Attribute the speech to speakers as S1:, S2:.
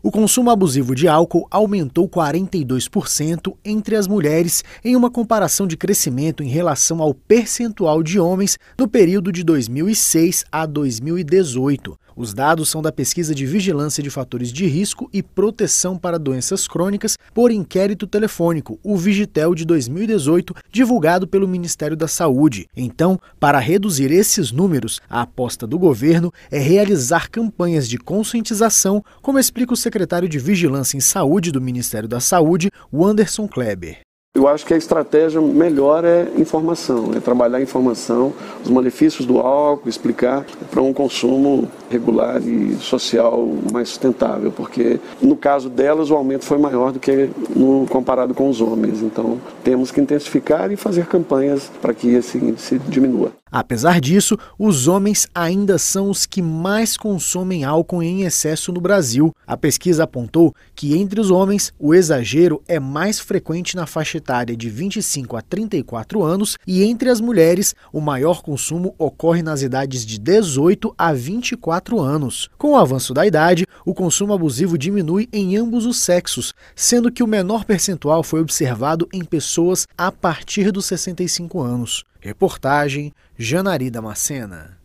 S1: O consumo abusivo de álcool aumentou 42% entre as mulheres em uma comparação de crescimento em relação ao percentual de homens no período de 2006 a 2018. Os dados são da pesquisa de vigilância de fatores de risco e proteção para doenças crônicas por inquérito telefônico, o Vigitel de 2018, divulgado pelo Ministério da Saúde. Então, para reduzir esses números, a aposta do governo é realizar campanhas de conscientização, como explica o secretário secretário de Vigilância em Saúde do Ministério da Saúde, o Anderson Kleber.
S2: Eu acho que a estratégia melhor é informação, é trabalhar a informação, os malefícios do álcool, explicar para um consumo regular e social mais sustentável, porque no caso delas o aumento foi maior do que no comparado com os homens. Então temos que intensificar e fazer campanhas para que esse índice diminua.
S1: Apesar disso, os homens ainda são os que mais consomem álcool em excesso no Brasil. A pesquisa apontou que entre os homens, o exagero é mais frequente na faixa etária de 25 a 34 anos e entre as mulheres, o maior consumo ocorre nas idades de 18 a 24 anos. Com o avanço da idade, o consumo abusivo diminui em ambos os sexos, sendo que o menor percentual foi observado em pessoas a partir dos 65 anos. Reportagem Janari Damascena.